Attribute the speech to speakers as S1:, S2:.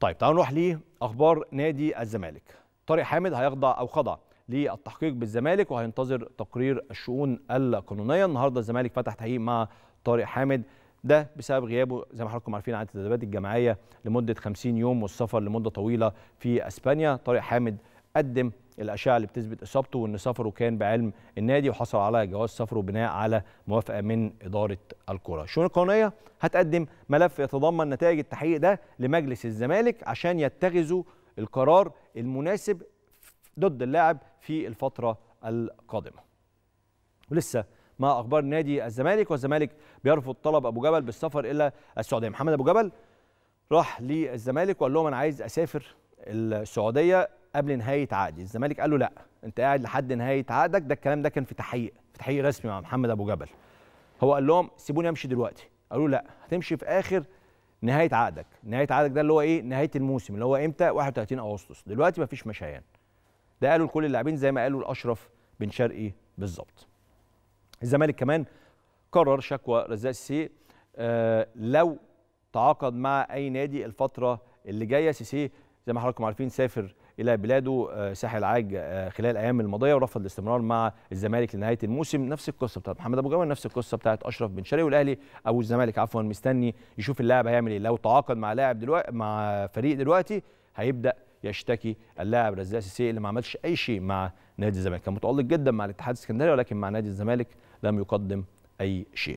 S1: طيب تعالوا نروح لاخبار نادي الزمالك طارق حامد هيخضع او خضع للتحقيق بالزمالك وهينتظر تقرير الشؤون القانونيه النهارده الزمالك فتح تحقيق مع طارق حامد ده بسبب غيابه زي ما حضراتكم عارفين عن التدريبات الجماعيه لمده 50 يوم والسفر لمده طويله في اسبانيا طارق حامد قدم الاشعه اللي بتثبت اصابته وان سفره كان بعلم النادي وحصل على جواز سفره بناء على موافقه من اداره الكره. الشؤون القانونيه هتقدم ملف يتضمن نتائج التحقيق ده لمجلس الزمالك عشان يتخذوا القرار المناسب ضد اللاعب في الفتره القادمه. ولسه مع اخبار نادي الزمالك والزمالك بيرفض طلب ابو جبل بالسفر الى السعوديه محمد ابو جبل راح للزمالك وقال لهم انا عايز اسافر السعوديه قبل نهايه عقدي الزمالك قال له لا انت قاعد لحد نهايه عقدك ده الكلام ده كان في تحقيق في تحقيق رسمي مع محمد ابو جبل هو قال لهم سيبوني امشي دلوقتي قالوا لا هتمشي في اخر نهايه عقدك نهايه عقدك ده اللي هو ايه نهايه الموسم اللي هو امتى 31 اغسطس دلوقتي مفيش مشيان ده قالوا لكل اللاعبين زي ما قالوا لاشرف بن شرقي بالظبط الزمالك كمان قرر شكوى رزاق السي آه لو تعاقد مع اي نادي الفتره اللي جايه سيسي زي ما حضراتكم عارفين سافر الى بلاده آه، ساحل عاج آه، خلال الايام الماضيه ورفض الاستمرار مع الزمالك لنهايه الموسم نفس القصه بتاعت محمد ابو جمال نفس القصه بتاعت اشرف بن شرقي والاهلي او الزمالك عفوا مستني يشوف اللاعب هيعمل ايه لو تعاقد مع لاعب دلوقتي مع فريق دلوقتي هيبدا يشتكي اللاعب رزاق سيسي اللي ما عملش اي شيء مع نادي الزمالك كان متالق جدا مع الاتحاد السكندري ولكن مع نادي الزمالك لم يقدم اي شيء